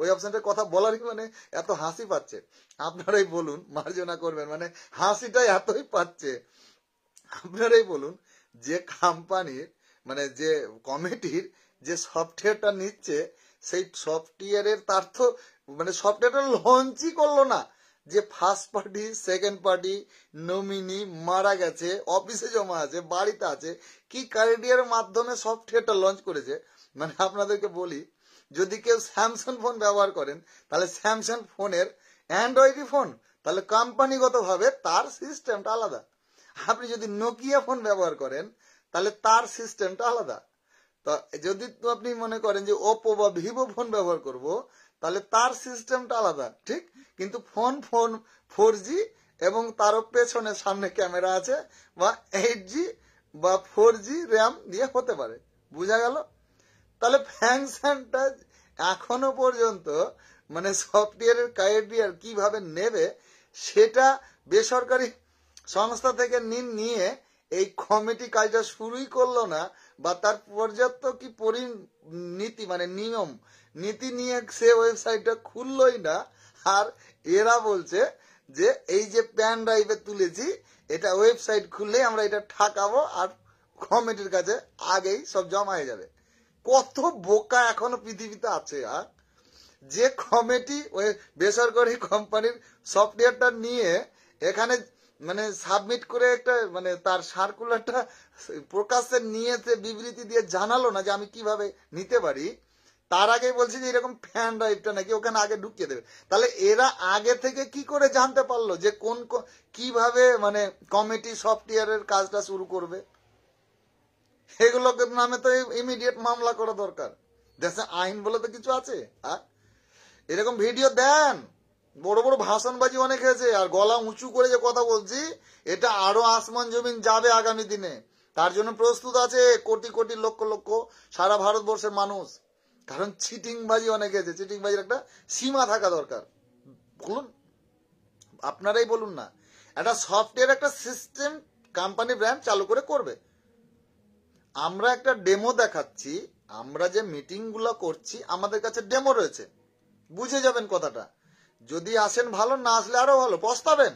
ওই অপশনটার কথা বলারই মানে এত হাসি পাচ্ছে আপনারাই বলুন মার্জনা করবেন মানে হাসিটাই এতই পাচ্ছে আপনারাই বলুন যে কোম্পানির মানে যে কমিটির যে সফটওয়্যারটা নিচ্ছে সেই সফটওয়্যারের তার তো মানে সফটওয়্যারটা লঞ্চই করলো না যে first party second party nominee মারা গেছে অফিসে জমা আছে বাড়িতে আছে কি ক্যারিয়ারের মাধ্যমে সফটওয়্যারটা লঞ্চ করেছে মানে আপনাদেরকে বলি যদি কেউ স্যামসাং ফোন ব্যবহার করেন তাহলে স্যামসাং ফোনের অ্যান্ড্রয়েডই ফোন তাহলে কোম্পানিগতভাবে তার সিস্টেমটা আলাদা আপনি যদি নোকিয়া ফোন ব্যবহার করেন তাহলে তার সিস্টেমটা আলাদা তো যদি আপনি মনে করেন যে ওপো বা ভিভো ফোন ব্যবহার করব তাহলে তার সিস্টেমটা আলাদা ঠিক কিন্তু ফোন ফোন ফোর জি এবং তারও পেছনে সামনে ক্যামেরা আছে বা এইট জি বা ফোর জি র্যাম দিয়ে হতে পারে বোঝা গেল তাহলে ফ্যাংশনটা এখনো পর্যন্ত মানে সফটওয়্যারের কাইডিয়ার কিভাবে নেবে সেটা বেসরকারি সংস্থা থেকে নিন নিয়ে এই কমিটি কাজটা শুরুই করলো না বা তার পর্যাপ্ত কি পরিণীতি মানে নিয়ম নীতি নিয়ে সে ওয়েবসাইটটা খুললই না আর এরা বলছে যে এই যে প্যান ড্রাইভে তুলেছি এটা ওয়েবসাইট খুললেই আমরা এটা ঠাকাবো আর কমিটির কাছে আগেই সব জমা হয়ে যাবে কত বোকা এখনো পৃথিবীতে আছে আর যে কমিটি ওই বেসরকারি কোম্পানির সফটওয়্যারটা নিয়ে এখানে মানে সাবমিট করে একটা মানে তার সার্কুলারটা প্রকাশ্যে নিয়েছে বিবৃতি দিয়ে জানালো না যে আমি কিভাবে নিতে পারি তার আগে বলছে যে এরকম ফ্যান ড্রাইভটা নাকি ওখানে আগে ঢুকিয়ে দেবে তাহলে এরা আগে থেকে কি করে জানতে পারলো যে কোন কিভাবে মানে কমিটি সফটওয়্যারের কাজটা শুরু করবে এগুলোর নামে তো ইমিডিয়েট মামলা করা দরকার দেশে আইন বলে তো কিছু আছে এরকম ভিডিও দেন বড় বড় ভাষণবাজি অনেক হয়েছে আর গলা উঁচু করে যে কথা বলছি এটা আরো আসমান জমিন যাবে আগামী দিনে তার জন্য প্রস্তুত আছে কোটি কোটি লক্ষ লক্ষ সারা ভারতবর্ষের মানুষ কারণ চিটিংবাজি অনেক হয়েছে চিটিংবাজির একটা সীমা থাকা দরকার বলুন আপনারাই বলুন না একটা সফটওয়্যার একটা সিস্টেম কোম্পানি ব্র্যান্ড চালু করে করবে আমরা একটা ডেমো দেখাচ্ছি আমরা যে মিটিংগুলো করছি আমাদের কাছে ডেমো রয়েছে বুঝে যাবেন কথাটা যদি আসেন ভালো না আসলে আরো ভালো পস্তাবেন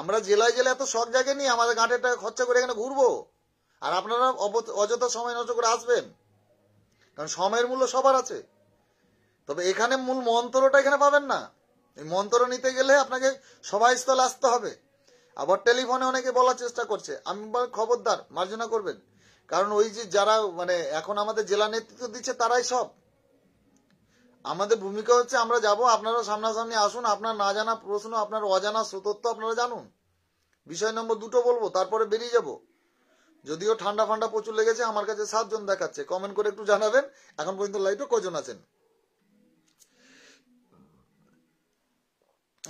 আমরা জেলায় জেলায় এত শখ জায়গায় নিয়ে আমাদের গাঁটে টাকা খরচা করে এখানে ঘুরবো আর আপনারা অযথা সময় নষ্ট করে আসবেন কারণ সময়ের মূল্য সবার আছে তবে এখানে মূল মন্ত্রটা এখানে পাবেন না এই মন্ত্র নিতে গেলে আপনাকে সভাস্থলে আসতে হবে আবার টেলিফোনে অনেকে বলার চেষ্টা করছে আমি খবরদার মার্জনা করবেন কারণ ওই যে যারা মানে এখন আমাদের জেলা নেতৃত্ব দিচ্ছে তারাই সব আমাদের ভূমিকা হচ্ছে আমরা যাব আপনারা সামনাসামনি আসুন আপনার না জানা প্রশ্ন আপনার অজানা সত্য আপনারা জানুন বিষয় নম্বর দুটো বলবো তারপরে বেরিয়ে যাব যদিও ঠান্ডা ফান্ডা প্রচুর লেগেছে আমার কাছে সাতজন দেখাচ্ছে কমেন্ট করে একটু জানাবেন এখন পর্যন্ত লাইটও কজন আছেন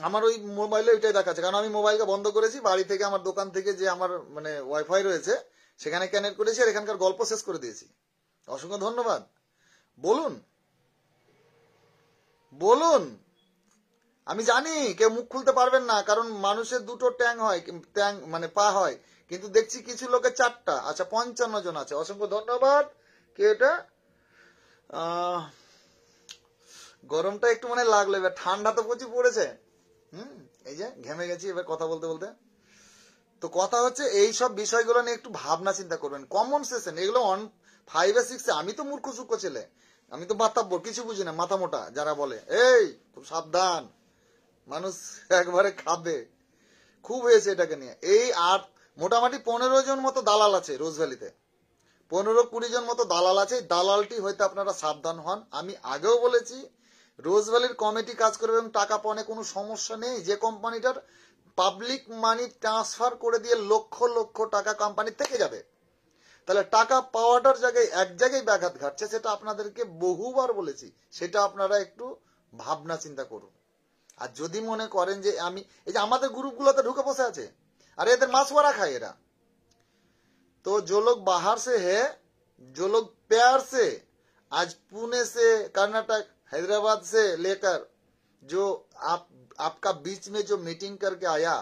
আমার ওই মোবাইলে ওইটাই দেখাচ্ছে কারণ আমি মোবাইলটা বন্ধ করেছি বাড়ি থেকে আমার দোকান থেকে যে আমার মানে ওয়াইফাই রয়েছে সেখানে কানেক্ট করেছি আর এখানকার গল্প শেষ করে দিয়েছি অসংখ্য ধন্যবাদ বলুন বলুন আমি জানি কেউ মুখ খুলতে পারবেন না কারণ মানুষের দুটো ট্যাং হয় ট্যাং মানে পা হয় কিন্তু দেখছি কিছু লোকের চারটা আচ্ছা পঞ্চান্ন জন আছে অসংখ্য ধন্যবাদ কে এটা গরমটা একটু মানে লাগলো এবার ঠান্ডা তো প্রচুর পড়েছে হুম এই যে ঘেমে গেছি এবার কথা বলতে বলতে তো কথা হচ্ছে এই সব বিষয়গুলো নিয়ে একটু ভাবনা চিন্তা করবেন কমন সেশন এগুলো অন এ সিক্সে আমি তো মূর্খ সূক্ষ ছেলে আমি তো বাতাব্য কিছু বুঝি না মাথা মোটা যারা বলে এই খুব সাবধান মানুষ একবারে খাবে খুব হয়েছে এটাকে নিয়ে এই আর মোটামুটি পনেরো জন মতো দালাল আছে রোজভ্যালিতে পনেরো কুড়ি জন মতো দালাল আছে দালালটি হয়তো আপনারা সাবধান হন আমি আগেও বলেছি রোজভ্যালির কমিটি কাজ করবে এবং টাকা পণে কোনো সমস্যা নেই যে কোম্পানিটার পাবলিক মানি ট্রান্সফার করে দিয়ে লক্ষ লক্ষ টাকা কোম্পানি থেকে যাবে তাহলে টাকা পাওয়াটার জায়গায় এক জায়গায় ব্যাঘাত ঘাটছে সেটা আপনাদেরকে বহুবার বলেছি সেটা আপনারা একটু ভাবনা চিন্তা করুন আর যদি মনে করেন যে আমি এই যে আমাদের গ্রুপগুলোতে ঢুকে বসে আছে আর এদের মাছ মারা খায় এরা তো जो লোক বাহার সে হে जो लोग আজ পুনে সে কর্ণাটক হায়দ্রাবাদ সে লেকার से लेकर आपका बीच में जो मीटिंग करके आया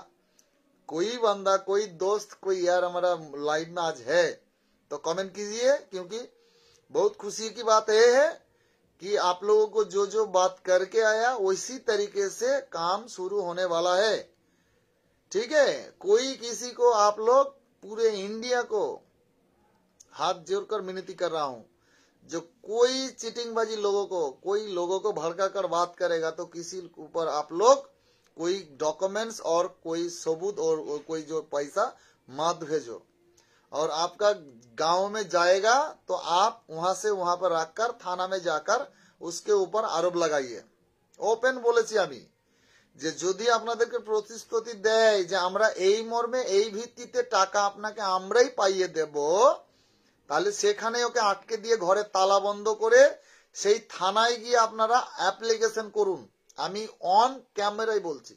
कोई बंदा कोई दोस्त कोई यार हमारा लाइव में आज है तो कमेंट कीजिए क्योंकि बहुत खुशी की बात यह है कि आप लोगों को जो जो बात करके आया उसी तरीके से काम शुरू होने वाला है ठीक है कोई किसी को आप लोग पूरे इंडिया को हाथ जोड़कर मिनती कर रहा हूं जो कोई चिटिंगबाजी लोगों को कोई लोगों को भड़का कर बात करेगा तो किसी ऊपर आप लोग कोई डॉक्यूमेंट्स और कोई सबूत और, कोई जो पैसा मत भेजो और आपका गांव में जाएगा तो आप वहां से वहां पर रखकर थाना में जाकर उसके ऊपर आरोप लगाइए ओपन बोले আমি যে যদি আপনাদেরকে প্রতিশ্রুতি দেয় যে আমরা এই মর্মে এই ভিত্তিতে টাকা আপনাকে আমরাই পাইয়ে দেব তাহলে সেখানে ওকে আটকে দিয়ে ঘরে তালা বন্ধ করে সেই থানায় গিয়ে আপনারা অ্যাপ্লিকেশন করুন আমি অন ক্যামেরাই বলছি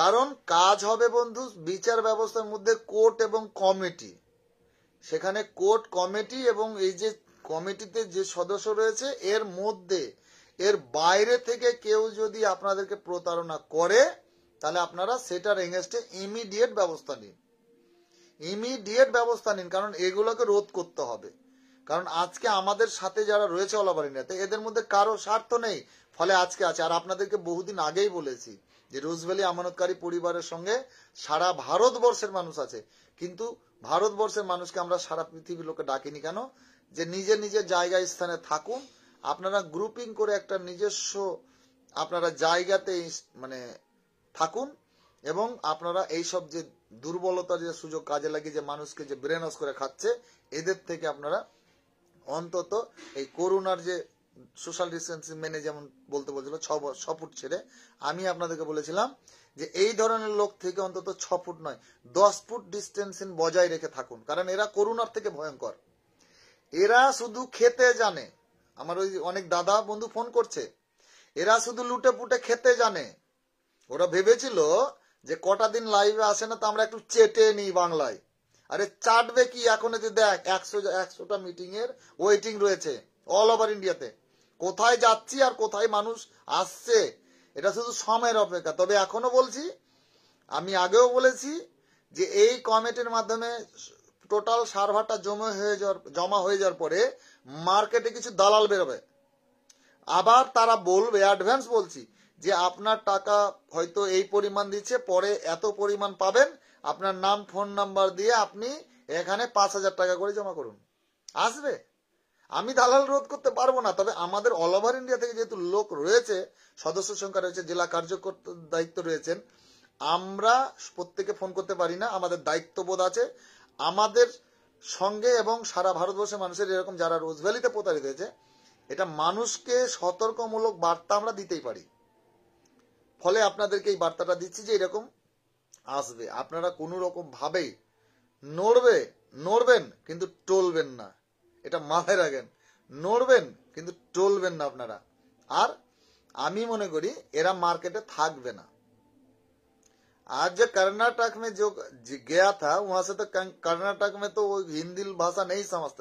কারণ কাজ হবে বন্ধু বিচার ব্যবস্থার মধ্যে কোর্ট এবং কমিটি সেখানে কোর্ট কমিটি এবং এই যে কমিটিতে যে সদস্য রয়েছে এর মধ্যে এর বাইরে থেকে কেউ যদি আপনাদেরকে প্রতারণা করে তাহলে আপনারা সেটার এগেনস্টে ইমিডিয়েট ব্যবস্থা নিন ইমিডিয়েট ব্যবস্থা নিন কারণ এগুলোকে রোধ করতে হবে কারণ আজকে আমাদের সাথে যারা রয়েছে অলাবারি নেতা এদের মধ্যে কারো স্বার্থ নেই ফলে আজকে আছে আর আপনাদেরকে বহুদিন আগেই বলেছি যে রোজভ্যালি আমানতকারী পরিবারের সঙ্গে সারা ভারতবর্ষের মানুষ আছে কিন্তু ভারতবর্ষের মানুষকে আমরা সারা পৃথিবীর লোকে ডাকিনি কেন যে নিজে নিজের জায়গা স্থানে থাকুন আপনারা গ্রুপিং করে একটা নিজস্ব আপনারা জায়গাতে মানে থাকুন এবং আপনারা এইসব যে দুর্বলতার যে সুযোগ কাজে লাগিয়ে যে মানুষকে যে ব্রেনস করে খাচ্ছে এদের থেকে আপনারা অন্তত এই করোনার যে সোশ্যাল ডিস্টেন্সিং মেনে যেমন বলতে বলছিল ছ ফুট ছেড়ে আমি আপনাদেরকে বলেছিলাম যে এই ধরনের লোক থেকে অন্তত ছ ফুট নয় দশ ফুট ডিস্টেন্সিং বজায় রেখে থাকুন কারণ এরা করোনার থেকে ভয়ঙ্কর এরা শুধু খেতে জানে আমার ওই অনেক দাদা বন্ধু ফোন করছে এরা শুধু লুটে পুটে খেতে জানে ওরা ভেবেছিল যে কটা দিন লাইভে আসে না তো আমরা একটু চেটে নিই বাংলায় আরে চাটবে কি এখন যে দেখ একশো একশোটা মিটিংয়ের ওয়েটিং রয়েছে অল ওভার ইন্ডিয়াতে কোথায় যাচ্ছি আর কোথায় মানুষ আসছে এটা শুধু সময়ের অপেক্ষা তবে এখনো বলছি আমি আগেও বলেছি যে এই কমিটির মাধ্যমে টোটাল সার্ভারটা জমা হয়ে যাওয়ার জমা হয়ে যাওয়ার পরে মার্কেটে কিছু দালাল বেরোবে আবার তারা বলবে অ্যাডভান্স বলছি যে আপনার টাকা হয়তো এই পরিমাণ দিচ্ছে পরে এত পরিমাণ পাবেন আপনার নাম ফোন নাম্বার দিয়ে আপনি এখানে পাঁচ হাজার টাকা করে জমা করুন আসবে আমি দালাল রোধ করতে পারবো না তবে আমাদের অল ওভার ইন্ডিয়া থেকে যেহেতু লোক রয়েছে সদস্য সংখ্যা রয়েছে জেলা কার্যকর দায়িত্ব রয়েছেন আমরা প্রত্যেকে ফোন করতে পারি না আমাদের দায়িত্ববোধ আছে আমাদের সঙ্গে এবং সারা ভারতবর্ষের মানুষের এরকম যারা রোজভ্যালিতে প্রতারিত হয়েছে এটা মানুষকে সতর্কমূলক বার্তা আমরা দিতেই পারি ফলে আপনাদেরকে এই বার্তাটা দিচ্ছি যে এরকম আসবে আপনারা কোনো রকম ভাবে নড়বে নড়বেন কিন্তু টলবেন না এটা মাথায় রাখেন নড়বেন কিন্তু টলবেন না আপনারা আর আমি মনে করি এরা মার্কেটে থাকবে না আর যে কর্ণাটক মে গিয়া থা वहां তো तो মে তো হিন্দি ভাষা নেই সমস্ত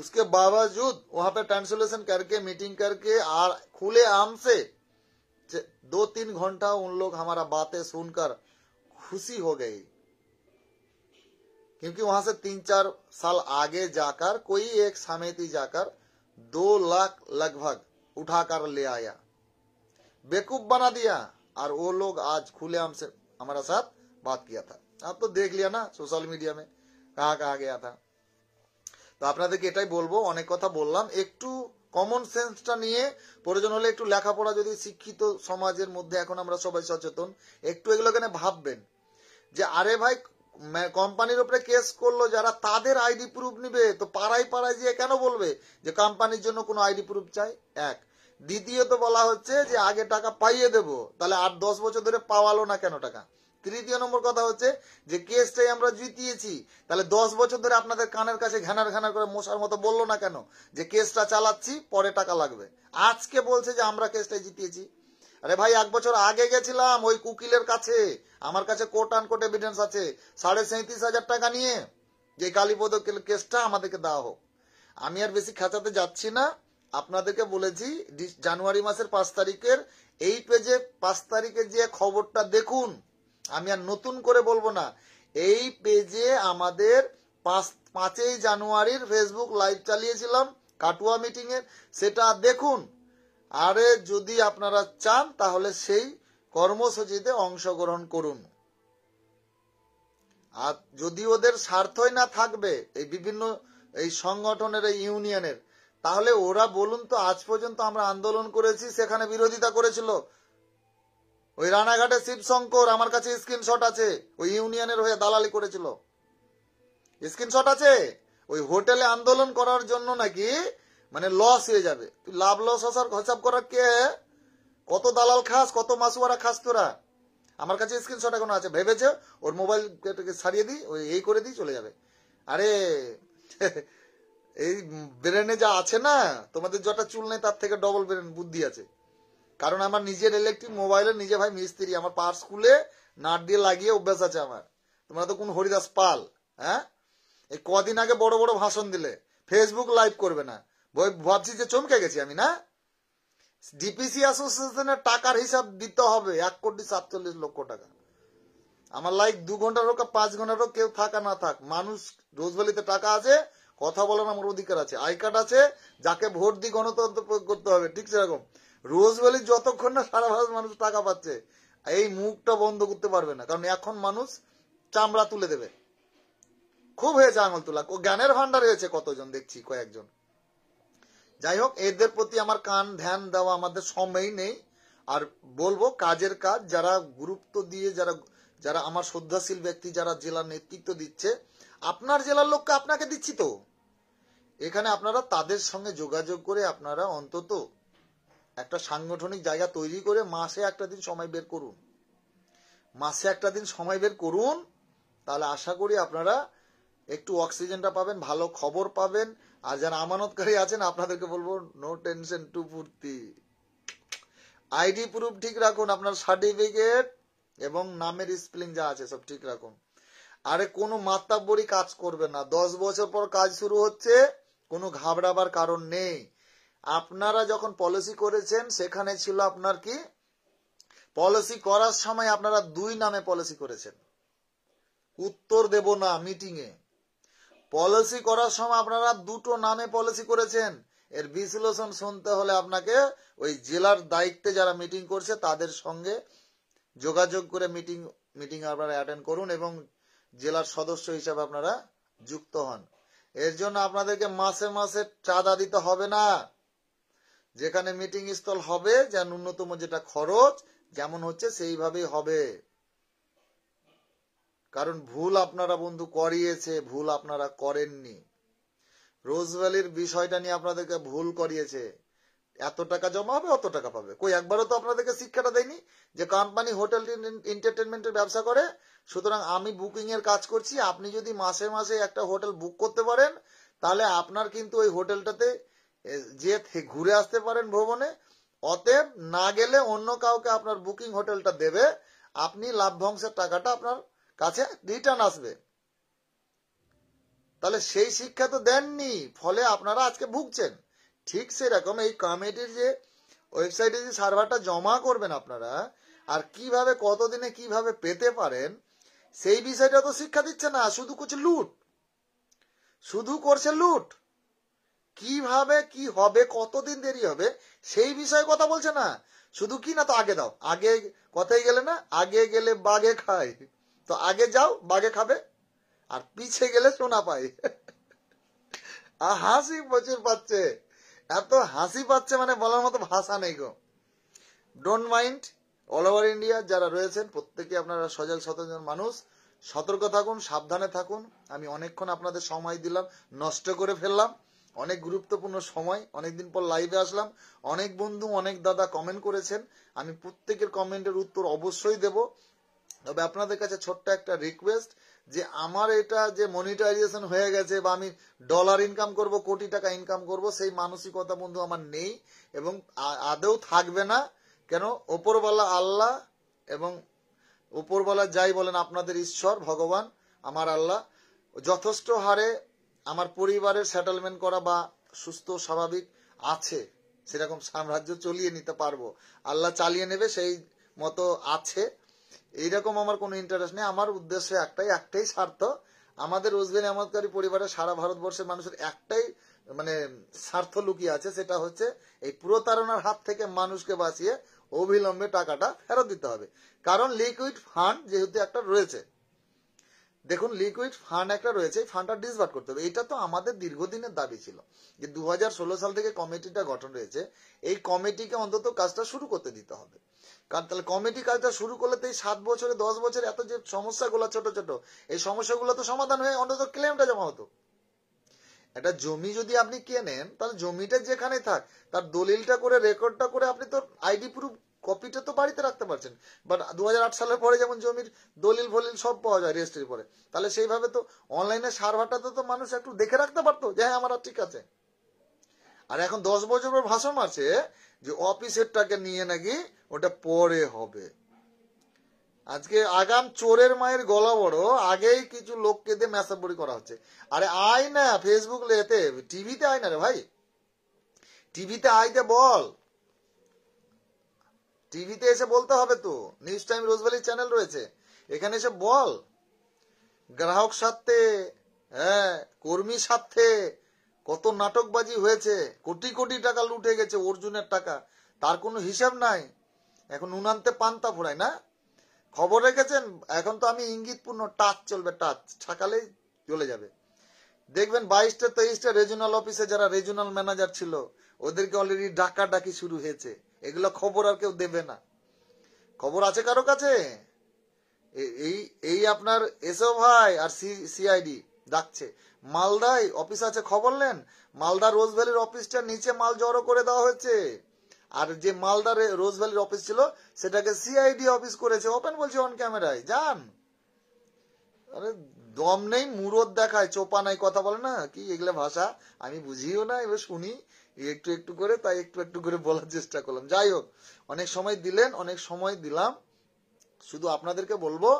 উসকে समझते हैं পে ট্রান্সলেশন করকে মিটিং করকে আর খুলে আমসে दो तीन घंटा उन लोग हमारा बातें सुनकर खुशी हो गई क्योंकि वहां से तीन चार साल आगे जाकर कोई एक समिति जाकर दो लाख लगभग उठाकर ले आया बेकूफ बना दिया और वो लोग आज खुले से हमारा साथ बात किया था आप तो देख लिया ना सोशल मीडिया में कहा गया था তো আপনাদেরকে এটাই বলবো অনেক কথা বললাম একটু কমন সেন্সটা নিয়ে প্রয়োজন হলে একটু লেখাপড়া যদি শিক্ষিত সমাজের মধ্যে এখন আমরা সবাই সচেতন একটু এগুলো কেন ভাববেন যে আরে ভাই কোম্পানির উপরে কেস করলো যারা তাদের আইডি প্রুফ নিবে তো পাড়ায় পাড়ায় যে কেন বলবে যে কোম্পানির জন্য কোনো আইডি প্রুফ চাই এক দ্বিতীয়ত বলা হচ্ছে যে আগে টাকা পাইয়ে দেব তাহলে আর দশ বছর ধরে পাওয়ালো না কেন টাকা তৃতীয় নম্বর কথা হচ্ছে যে কেসটাই আমরা জিতিয়েছি তাহলে দশ বছর ধরে আপনাদের কানের কাছে ঘ্যানার ঘ্যানার করে মশার মতো বললো না কেন যে কেসটা চালাচ্ছি পরে টাকা লাগবে আজকে বলছে যে আমরা কেসটা জিতিয়েছি আরে ভাই এক বছর আগে গেছিলাম ওই কুকিলের কাছে আমার কাছে কোর্ট আন কোর্ট এভিডেন্স আছে সাড়ে সাঁত্রিশ হাজার টাকা নিয়ে যে কালীপদ কেসটা আমাদেরকে দেওয়া হোক আমি আর বেশি খেঁচাতে যাচ্ছি না আপনাদেরকে বলেছি জানুয়ারি মাসের পাঁচ তারিখের এই পেজে পাঁচ তারিখের যে খবরটা দেখুন আমি আর নতুন করে বলবো না এই পেজে আমাদের পাঁচই জানুয়ারির ফেসবুক লাইভ চালিয়েছিলাম কাটুয়া মিটিংয়ের সেটা দেখুন আরে যদি আপনারা চান তাহলে সেই কর্মসূচিতে অংশগ্রহণ করুন আর যদি ওদের স্বার্থই না থাকবে এই বিভিন্ন এই সংগঠনের এই ইউনিয়নের তাহলে ওরা বলুন তো আজ পর্যন্ত আমরা আন্দোলন করেছি সেখানে বিরোধিতা করেছিল ওই রানাঘাটে শিবশঙ্কর আমার কাছে স্ক্রিনশট আছে ওই ইউনিয়নের হয়ে দালালি করেছিল স্ক্রিনশট আছে ওই হোটেলে আন্দোলন করার জন্য নাকি মানে লস হয়ে যাবে তুই লাভ লস আসার হিসাব করার কে কত দালাল খাস কত মাসুয়ারা খাস তোরা আমার কাছে স্ক্রিনশট এখন আছে ভেবেছে ওর মোবাইল সারিয়ে দিই ওই এই করে দিই চলে যাবে আরে এই ব্রেনে যা আছে না তোমাদের যটা চুল নেই তার থেকে ডবল ব্রেন বুদ্ধি আছে কারণ আমার নিজের ইলেকট্রিক মোবাইলে নিজে ভাই মিস্ত্রি আমার পার স্কুলে নাট দিয়ে লাগিয়ে অভ্যাস আছে আমার তোমরা তো কোন হরিদাস পাল হ্যাঁ এই কদিন আগে বড় বড় ভাষণ দিলে ফেসবুক লাইভ করবে না ভাবছি যে চমকে গেছি আমি না ডিপিসি অ্যাসোসিয়েশনের টাকার হিসাব দিতে হবে এক কোটি সাতচল্লিশ লক্ষ টাকা আমার লাইক দু ঘন্টার হোক পাঁচ ঘন্টার হোক কেউ থাকা না থাক মানুষ রোজভ্যালিতে টাকা আছে কথা বলার আমার অধিকার আছে আই কার্ড আছে যাকে ভোট দিই গণতন্ত্র প্রয়োগ করতে হবে ঠিক সেরকম রোজ বলি যতক্ষণ না সারা ভারত মানুষ টাকা পাচ্ছে এই মুখটা বন্ধ করতে পারবে না কারণ এখন মানুষ চামড়া তুলে দেবে খুব হয়েছে আঙুল তোলা ও জ্ঞানের ভান্ডার হয়েছে কতজন দেখছি কয়েকজন যাই হোক এদের প্রতি আমার কান ধ্যান দেওয়া আমাদের সময় নেই আর বলবো কাজের কাজ যারা গুরুত্ব দিয়ে যারা যারা আমার শ্রদ্ধাশীল ব্যক্তি যারা জেলার নেতৃত্ব দিচ্ছে আপনার জেলার লোককে আপনাকে দিচ্ছি তো এখানে আপনারা তাদের সঙ্গে যোগাযোগ করে আপনারা অন্তত একটা সাংগঠনিক জায়গা তৈরি করে মাসে একটা দিন সময় বের করুন মাসে একটা দিন সময় বের করুন তাহলে আশা করি আপনারা একটু অক্সিজেনটা পাবেন ভালো খবর পাবেন আর যারা আমানতকারী আছেন আপনাদেরকে বলবো নো টেনশন টু ফুর্তি আইডি প্রুফ ঠিক রাখুন আপনার সার্টিফিকেট এবং নামের স্পেলিং যা আছে সব ঠিক রাখুন আরে কোনো মাত্তাবরি কাজ করবে না দশ বছর পর কাজ শুরু হচ্ছে কোনো ঘাবড়াবার কারণ নেই আপনারা যখন পলিসি করেছেন সেখানে ছিল আপনার কি পলিসি করার সময় আপনারা দুই নামে পলিসি করেছেন উত্তর দেব না মিটিংয়ে পলিসি করার সময় আপনারা দুটো নামে পলিসি করেছেন এর বিশ্লেষণ শুনতে হলে আপনাকে ওই জেলার দায়িত্বে যারা মিটিং করছে তাদের সঙ্গে যোগাযোগ করে মিটিং মিটিং আপনারা অ্যাটেন্ড করুন এবং জেলার সদস্য হিসাবে আপনারা যুক্ত হন এর জন্য আপনাদেরকে মাসে মাসে চাঁদা দিতে হবে না যেখানে মিটিং স্থল হবে যা ন্যূনতম যেটা খরচ যেমন হচ্ছে সেইভাবেই হবে কারণ ভুল আপনারা বন্ধু করিয়েছে ভুল আপনারা করেননি রোজ ভ্যালির বিষয়টা নিয়ে আপনাদেরকে ভুল করিয়েছে এত টাকা জমা হবে অত টাকা পাবে কই একবারও তো আপনাদেরকে শিক্ষাটা দেয়নি যে কোম্পানি হোটেল এন্টারটেনমেন্টের ব্যবসা করে সুতরাং আমি বুকিং এর কাজ করছি আপনি যদি মাসে মাসে একটা হোটেল বুক করতে পারেন তাহলে আপনার কিন্তু ওই হোটেলটাতে যে ঘুরে আসতে পারেন ভ্রমণে অতএব না গেলে অন্য কাউকে আপনার বুকিং হোটেলটা দেবে আপনি লাভ্যাংশের টাকাটা আপনার কাছে রিটার্ন আসবে তাহলে সেই শিক্ষা তো দেননি ফলে আপনারা আজকে ভুগছেন ঠিক সেরকম এই কমিটির যে ওয়েবসাইটে যে সার্ভারটা জমা করবেন আপনারা আর কিভাবে কতদিনে কিভাবে পেতে পারেন সেই বিষয়টা তো শিক্ষা দিচ্ছে না শুধু কিছু লুট শুধু করছে লুট কিভাবে কি হবে কতদিন দেরি হবে সেই বিষয়ে কথা বলছে না শুধু কি না তো আগে দাও আগে কথাই গেলে না আগে গেলে বাগে খায় তো আগে যাও বাগে খাবে আর পিছে গেলে সোনা পায় আর হাসি প্রচুর পাচ্ছে এত হাসি পাচ্ছে মানে বলার মতো ভাষা নেই গো don't mind all over India যারা রয়েছেন প্রত্যেকে আপনারা সজাগ সচেতন মানুষ সতর্ক থাকুন সাবধানে থাকুন আমি অনেকক্ষণ আপনাদের সময় দিলাম নষ্ট করে ফেললাম অনেক গুরুত্বপূর্ণ সময় অনেকদিন পর লাইভে আসলাম অনেক বন্ধু অনেক দাদা কমেন্ট করেছেন আমি প্রত্যেকের কমেন্টের উত্তর অবশ্যই দেব তবে আপনাদের কাছে ছোট্ট একটা রিকোয়েস্ট যে আমার এটা যে মনিটাইজেশন হয়ে গেছে বা আমি ডলার ইনকাম করব কোটি টাকা ইনকাম করব সেই মানসিকতা বন্ধু আমার নেই এবং আদেও থাকবে না কেন ওপরওয়ালা আল্লাহ এবং ওপরওয়ালা যাই বলেন আপনাদের ঈশ্বর ভগবান আমার আল্লাহ যথেষ্ট হারে আমার পরিবারের সেটেলমেন্ট করা বা সুস্থ স্বাভাবিক আছে সেরকম সাম্রাজ্য চলিয়ে নিতে পারবো আল্লাহ চালিয়ে নেবে সেই মতো আছে এইরকম আমার কোনো ইন্টারেস্ট নেই আমার উদ্দেশ্য একটাই একটাই স্বার্থ আমাদের রোজবেন আহমদকারী পরিবারে সারা ভারতবর্ষের মানুষের একটাই মানে স্বার্থ লুকিয়ে আছে সেটা হচ্ছে এই প্রতারণার হাত থেকে মানুষকে বাঁচিয়ে অবিলম্বে টাকাটা ফেরত দিতে হবে কারণ লিকুইড ফান্ড যেহেতু একটা রয়েছে দেখুন লিকুইড ফান্ড একটা রয়েছে এই ফান্ডটা ডিসবার্ট করতে হবে এটা তো আমাদের দীর্ঘদিনের দাবি ছিল যে দু সাল থেকে কমিটিটা গঠন রয়েছে এই কমিটিকে অন্তত কাজটা শুরু করতে দিতে হবে কারণ তাহলে কমিটি কাজটা শুরু করলে তো এই সাত বছরে দশ বছরে এত যে সমস্যাগুলো ছোট ছোট এই সমস্যাগুলো তো সমাধান হয়ে অন্তত ক্লেমটা জমা হতো একটা জমি যদি আপনি কেনেন তাহলে জমিটা যেখানে থাক তার দলিলটা করে রেকর্ডটা করে আপনি তো আইডি প্রুফ কপিটা তো বাড়িতে রাখতে পারছেন বাট দু সালের পরে যেমন জমির দলিল ফলিল সব পাওয়া যায় রেজিস্ট্রির পরে তাহলে সেইভাবে তো অনলাইনে সার্ভারটাতে তো মানুষ একটু দেখে রাখতে পারতো যে হ্যাঁ আমার ঠিক আছে আর এখন দশ বছর পর ভাষণ আছে যে অফিসেরটাকে নিয়ে নাকি ওটা পরে হবে আজকে আগাম চোরের মায়ের গলা বড় আগেই কিছু লোককে দিয়ে ম্যাসাপুরি করা হচ্ছে আরে আয় না ফেসবুক এতে টিভিতে আয় না রে ভাই টিভিতে আয় বল টিভিতে এসে বলতে হবে তো নিউজ টাইম রোজভ্যালি চ্যানেল রয়েছে এখানে এসে বল গ্রাহক স্বার্থে হ্যাঁ কর্মী স্বার্থে কত নাটকবাজি হয়েছে কোটি কোটি টাকা লুটে গেছে অর্জুনের টাকা তার কোনো হিসাব নাই এখন উনানতে পান্তা ফুরায় না খবর রেখেছেন এখন তো আমি ইঙ্গিতপূর্ণ টাচ চলবে টাচ ছাকালেই চলে যাবে দেখবেন বাইশটা তেইশটা রেজনাল অফিসে যারা রেজনাল ম্যানেজার ছিল ওদেরকে অলরেডি ডাকা ডাকি শুরু হয়েছে এগুলো খবর আর কেউ দেবে না খবর আছে কারো কাছে এই এই আপনার এসও ভাই আর সিআইডি ডাকছে মালদায় অফিস আছে খবর নেন মালদা রোজ ভ্যালির অফিসটা নিচে মাল জড়ো করে দেওয়া হয়েছে আর যে মালদার রোজ ভ্যালির অফিস ছিল সেটাকে সিআইডি অফিস করেছে ওপেন বলছে অন ক্যামেরায় যান আরে দম নেই মুরদ দেখায় চোপা নাই কথা বলে না কি এগুলো ভাষা আমি বুঝিও না এবার শুনি একটু একটু করে তাই একটু একটু করে বলার চেষ্টা করলাম যাই হোক অনেক সময় দিলেন অনেক সময় দিলাম শুধু আপনাদেরকে বলবো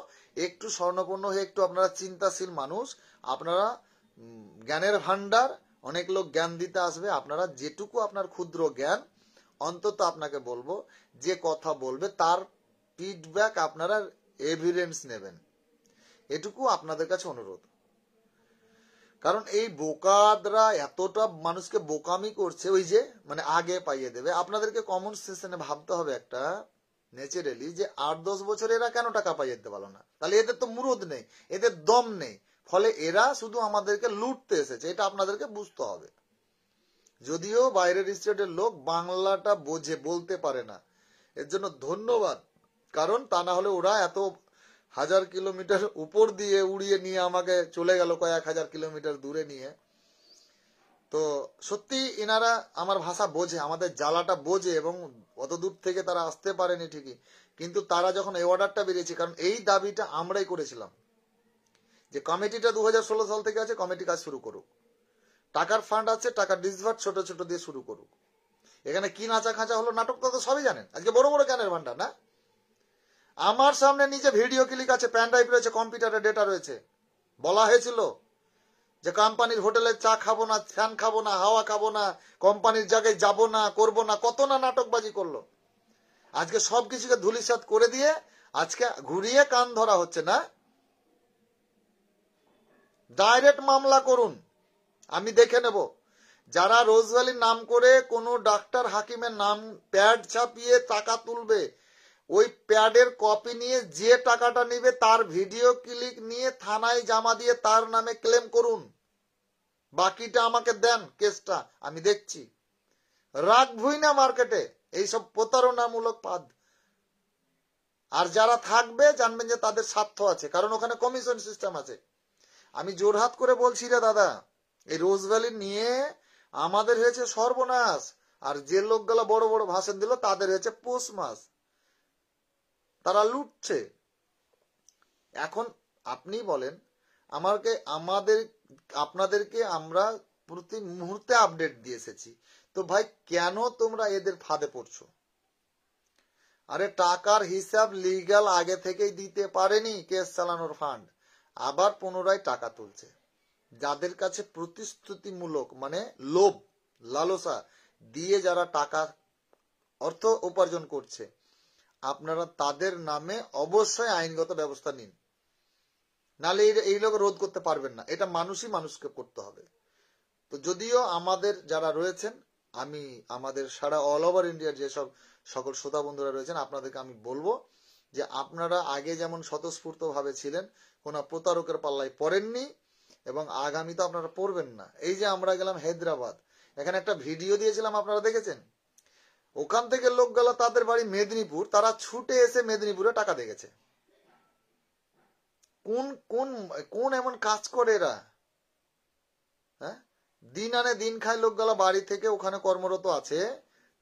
একটু স্বর্ণপূর্ণ হয়ে একটু আপনারা চিন্তাশীল মানুষ আপনারা জ্ঞানের ভান্ডার অনেক লোক জ্ঞান দিতে আসবে আপনারা যেটুকু আপনার ক্ষুদ্র জ্ঞান অন্তত আপনাকে বলবো যে কথা বলবে তার ফিডব্যাক আপনারা এভিডেন্স নেবেন এটুকু আপনাদের কাছে অনুরোধ কারণ এই বোকাদরা এতটা মানুষকে বোকামি করছে ওই যে মানে আগে পাইয়ে দেবে আপনাদেরকে কমন সেশনে ভাবতে হবে একটা ন্যাচারালি যে আট দশ বছর এরা কেন টাকা পাইয়ে দিতে পারলো না তাহলে এদের তো মুরদ নেই এদের দম নেই ফলে এরা শুধু আমাদেরকে লুটতে এসেছে এটা আপনাদেরকে বুঝতে হবে যদিও বাইরের স্টেটের লোক বাংলাটা বোঝে বলতে পারে না এর জন্য ধন্যবাদ কারণ তা না হলে ওরা এত হাজার কিলোমিটার উপর দিয়ে উড়িয়ে নিয়ে আমাকে চলে গেল কয়েক হাজার কিলোমিটার দূরে নিয়ে তো সত্যি এনারা আমার ভাষা বোঝে আমাদের জ্বালাটা বোঝে এবং অত দূর থেকে তারা আসতে পারেনি ঠিকই কিন্তু তারা যখন এই অর্ডারটা বেরিয়েছে কারণ এই দাবিটা আমরাই করেছিলাম যে কমিটিটা দু সাল থেকে আছে কমিটি কাজ শুরু করুক টাকার ফান্ড আছে টাকার ডিসভার্ট ছোট ছোট দিয়ে শুরু করুক এখানে কি নাচা খাঁচা হলো নাটক তো সবই জানেন আজকে বড় বড় জ্ঞানের ভান্ডার না আমার সামনে নিজে ভিডিও ক্লিক আছে প্যান ড্রাইভ রয়েছে কম্পিউটারে ডেটা রয়েছে বলা হয়েছিল যে কোম্পানির হোটেলে চা খাবো না ফ্যান খাবো না হাওয়া খাবো না কোম্পানির জায়গায় যাব না করব না কত না নাটকবাজি করলো আজকে সব কিছুকে ধুলিসাত করে দিয়ে আজকে ঘুরিয়ে কান ধরা হচ্ছে না ডাইরেক্ট মামলা করুন আমি দেখে নেব যারা রোজভ্যালির নাম করে কোনো ডাক্তার হাকিমের নাম প্যাড ছাপিয়ে টাকা তুলবে ওই প্যাডের কপি নিয়ে যে টাকাটা নিবে তার ভিডিও ক্লিক নিয়ে থানায় জমা দিয়ে তার নামে ক্লেম করুন বাকিটা আমাকে দেন কেসটা আমি দেখছি রাখবই না মার্কেটে এইসব প্রতারণামূলক পাদ আর যারা থাকবে জানবেন যে তাদের স্বার্থ আছে কারণ ওখানে কমিশন সিস্টেম আছে আমি জোরহাত করে বলছি রে দাদা এই রোজভ্যালি নিয়ে আমাদের হয়েছে সর্বনাশ আর যে লোকগুলো বড় বড় ভাষণ দিল তাদের হয়েছে পৌষ মাস তারা লুটছে এখন আপনি বলেন আমাকে আমাদের আপনাদেরকে আমরা প্রতি মুহূর্তে আপডেট দিয়ে এসেছি তো ভাই কেন তোমরা এদের ফাঁদে পড়ছো আরে টাকার হিসাব লিগাল আগে থেকেই দিতে পারেনি কেস চালানোর ফান্ড আবার পুনরায় টাকা তুলছে যাদের কাছে প্রতিশ্রুতিমূলক মানে লোভ লালসা দিয়ে যারা টাকা অর্থ উপার্জন করছে আপনারা তাদের নামে অবশ্যই আইনগত ব্যবস্থা নিন নালে এই লোক রোধ করতে পারবেন না এটা মানুষই মানুষকে করতে হবে তো যদিও আমাদের যারা রয়েছেন আমি আমাদের সারা অল ওভার ইন্ডিয়ার যেসব সকল শ্রোতা বন্ধুরা রয়েছেন আপনাদেরকে আমি বলবো যে আপনারা আগে যেমন স্বতঃস্ফূর্তভাবে ছিলেন কোনো প্রতারকের পাল্লায় পড়েননি এবং আগামী তো আপনারা পড়বেন না এই যে আমরা গেলাম হায়দ্রাবাদ এখানে একটা ভিডিও দিয়েছিলাম আপনারা দেখেছেন ওখান থেকে লোক গেল তাদের বাড়ি মেদিনীপুর তারা ছুটে এসে মেদিনীপুরে টাকা দেখেছে কোন কোন কোন এমন কাজ করে এরা হ্যাঁ দিন আনে দিন খায় লোকগুলা বাড়ি থেকে ওখানে কর্মরত আছে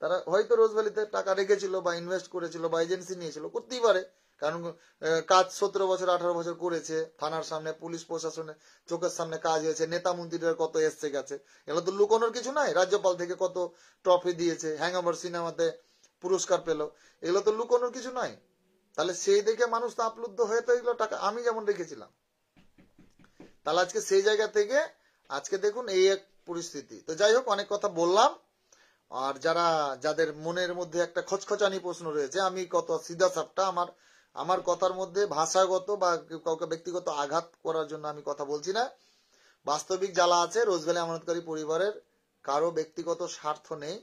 তারা হয়তো রোজভ্যালিতে টাকা রেখেছিল বা ইনভেস্ট করেছিল বা এজেন্সি নিয়েছিল করতেই পারে কারণ কাজ সতেরো বছর আঠারো বছর করেছে থানার সামনে পুলিশ প্রশাসনের চোখের সামনে কাজ হয়েছে নেতা মন্ত্রীরা কত এসছে গেছে এগুলো তো লুকোনোর কিছু নাই রাজ্যপাল থেকে কত ট্রফি দিয়েছে হ্যাংওভার সিনেমাতে পুরস্কার পেল এগুলো তো লুকোনোর কিছু নাই তাহলে সেই দেখে মানুষ তো আপ্লুব্ধ হয়ে তো এগুলো টাকা আমি যেমন রেখেছিলাম তাহলে আজকে সেই জায়গা থেকে আজকে দেখুন এই এক পরিস্থিতি তো যাই হোক অনেক কথা বললাম আর যারা যাদের মনের মধ্যে একটা খচখচানি প্রশ্ন রয়েছে আমি কত সিধা সাপটা আমার আমার কথার মধ্যে ভাষাগত বা কাউকে ব্যক্তিগত আঘাত করার জন্য আমি কথা বলছি না বাস্তবিক জ্বালা আছে রোজগালি আমানতকারী পরিবারের কারো ব্যক্তিগত স্বার্থ নেই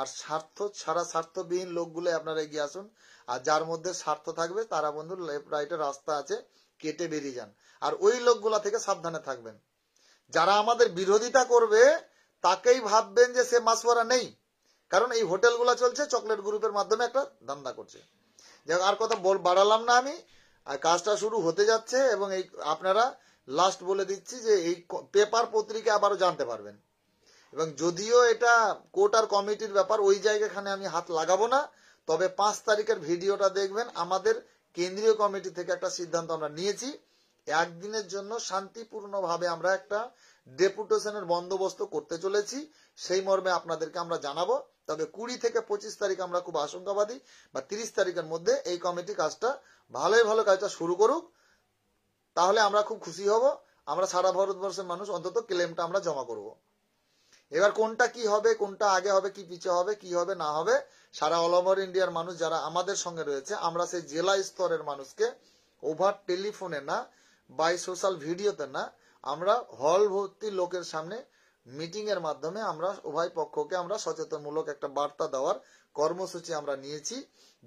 আর স্বার্থ ছাড়া স্বার্থবিহীন লোকগুলো আপনারা এগিয়ে আসুন আর যার মধ্যে স্বার্থ থাকবে তারা বন্ধু লেফট রাইটের রাস্তা আছে কেটে বেরিয়ে যান আর ওই লোকগুলা থেকে সাবধানে থাকবেন যারা আমাদের বিরোধিতা করবে তাকেই ভাববেন যে সে মাসওয়ারা নেই কারণ এই হোটেলগুলা চলছে চকলেট গ্রুপের মাধ্যমে একটা ধান্দা করছে যাক আর কথা বল বাড়ালাম না আমি আর কাজটা শুরু হতে যাচ্ছে এবং এই আপনারা লাস্ট বলে দিচ্ছি যে এই পেপার পত্রিকা আবারও জানতে পারবেন এবং যদিও এটা কোটার কমিটির ব্যাপার ওই জায়গাখানে আমি হাত লাগাবো না তবে পাঁচ তারিখের ভিডিওটা দেখবেন আমাদের কেন্দ্রীয় কমিটি থেকে একটা সিদ্ধান্ত আমরা নিয়েছি একদিনের জন্য শান্তিপূর্ণভাবে আমরা একটা ডেপুটেশনের বন্দোবস্ত করতে চলেছি সেই মর্মে আপনাদেরকে আমরা জানাবো তবে কুড়ি থেকে পঁচিশ তারিখ আমরা খুব আশঙ্কাবাদী বা তিরিশ তারিখের মধ্যে এই কমিটি কাজটা ভালোই ভালো কাজটা শুরু করুক তাহলে আমরা খুব খুশি হব আমরা সারা ভারতবর্ষের মানুষ অন্তত ক্লেমটা আমরা জমা করব এবার কোনটা কি হবে কোনটা আগে হবে কি পিছে হবে কি হবে না হবে সারা অল ওভার ইন্ডিয়ার মানুষ যারা আমাদের সঙ্গে রয়েছে আমরা সেই জেলা স্তরের মানুষকে ওভার টেলিফোনে না বাই সোশ্যাল ভিডিওতে না আমরা হল ভর্তি লোকের সামনে মিটিং এর মাধ্যমে আমরা উভয় পক্ষকে আমরা সচেতনমূলক একটা বার্তা দেওয়ার কর্মসূচি আমরা নিয়েছি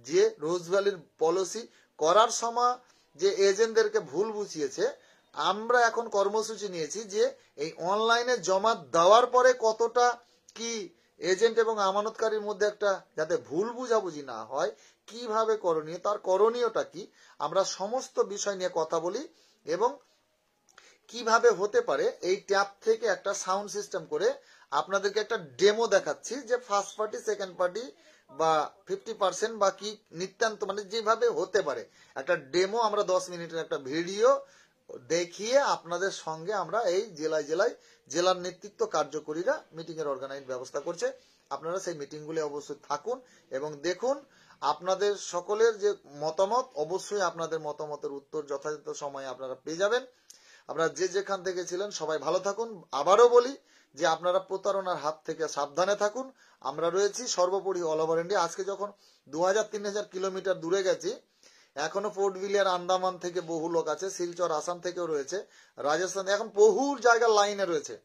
যে রোজ ভ্যালির পলিসি করার সময় যে এজেন্টদেরকে ভুল বুঝিয়েছে আমরা এখন কর্মসূচি নিয়েছি যে এই অনলাইনে জমা দেওয়ার পরে কতটা কি এজেন্ট এবং আমানতকারীর মধ্যে একটা যাতে ভুল বুঝাবুঝি না হয় কিভাবে করণীয় তার করণীয়টা কি আমরা সমস্ত বিষয় নিয়ে কথা বলি এবং কিভাবে হতে পারে এই ট্যাপ থেকে একটা সাউন্ড সিস্টেম করে আপনাদেরকে একটা ডেমো দেখাচ্ছি যে ফার্স্ট পার্টি সেকেন্ড পার্টি বা ফিফটি পার্সেন্ট বা কি নিত্যান্ত মানে যেভাবে হতে পারে একটা ডেমো আমরা দশ মিনিটের একটা ভিডিও দেখিয়ে আপনাদের সঙ্গে আমরা এই জেলায় জেলায় জেলার নেতৃত্ব কার্যকরীরা মিটিংয়ের অর্গানাইজ ব্যবস্থা করছে আপনারা সেই মিটিংগুলি অবশ্যই থাকুন এবং দেখুন আপনাদের সকলের যে মতামত অবশ্যই আপনাদের মতামতের উত্তর যথাযথ সময়ে আপনারা পেয়ে যাবেন আপনারা যে যেখান থেকে ছিলেন সবাই ভালো থাকুন আবারও বলি যে আপনারা প্রতারণার হাত থেকে সাবধানে থাকুন আমরা রয়েছি সর্বোপরি অল ওভার ইন্ডিয়া আজকে যখন দু হাজার তিন হাজার কিলোমিটার দূরে গেছি এখনো ফোর্ট ভিলিয়ার আন্দামান থেকে বহু লোক আছে শিলচর আসাম থেকেও রয়েছে রাজস্থান এখন বহু জায়গার লাইনে রয়েছে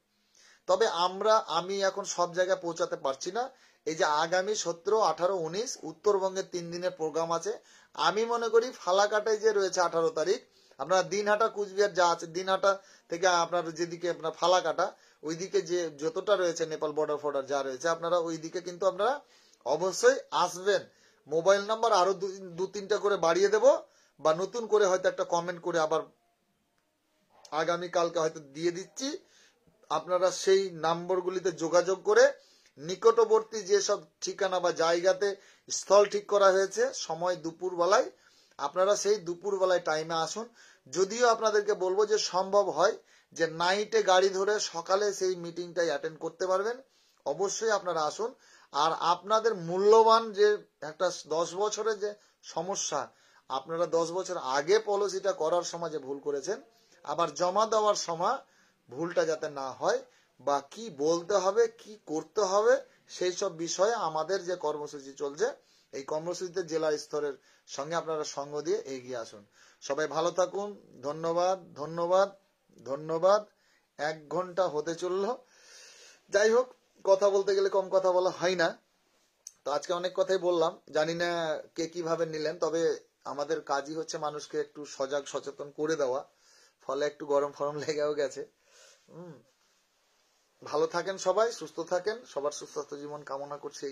তবে আমরা আমি এখন সব জায়গায় পৌঁছাতে পারছি না এই যে আগামী সতেরো আঠারো উনিশ উত্তরবঙ্গের তিন দিনের প্রোগ্রাম আছে আমি মনে করি ফালাকাটায় যে রয়েছে আঠারো তারিখ আপনারা দিনহাটা কুচবিহার যা আছে দিনহাটা থেকে আপনার যেদিকে আপনার ফালাকাটা ওইদিকে যে যতটা রয়েছে নেপাল বর্ডার ফর্ডার যা রয়েছে আপনারা ওইদিকে কিন্তু আপনারা অবশ্যই আসবেন মোবাইল নাম্বার আরো দু তিনটা করে বাড়িয়ে দেব বা নতুন করে হয়তো একটা কমেন্ট করে আবার আগামীকালকে হয়তো দিয়ে দিচ্ছি আপনারা সেই নাম্বারগুলিতে যোগাযোগ করে নিকটবর্তী যেসব ঠিকানা বা জায়গাতে স্থল ঠিক করা হয়েছে সময় দুপুরবেলায় আপনারা সেই বেলায় টাইমে আসুন যদিও আপনাদেরকে বলবো যে সম্ভব হয় যে নাইটে গাড়ি ধরে সকালে সেই মিটিংটাই অ্যাটেন্ড করতে পারবেন অবশ্যই আপনারা আসুন আর আপনাদের মূল্যবান যে একটা দশ বছরের যে সমস্যা আপনারা দশ বছর আগে পলিসিটা করার সময় যে ভুল করেছেন আবার জমা দেওয়ার সময় ভুলটা যাতে না হয় বা কি বলতে হবে কি করতে হবে সেই সব বিষয়ে আমাদের যে কর্মসূচি চলছে এই কর্মসূচিতে জেলা স্তরের সঙ্গে আপনারা সঙ্গ দিয়ে এগিয়ে আসুন সবাই ভালো থাকুন ধন্যবাদ ধন্যবাদ ধন্যবাদ এক ঘন্টা হতে চলল যাই হোক কথা বলতে গেলে কম কথা বলা হয় না তো আজকে অনেক কথাই বললাম জানি না কে কিভাবে নিলেন তবে আমাদের কাজই হচ্ছে মানুষকে একটু সজাগ সচেতন করে দেওয়া ফলে একটু গরম ফরম লেগেও গেছে ভালো থাকেন সবাই সুস্থ থাকেন সবার সুস্বাস্থ্য জীবন কামনা করছি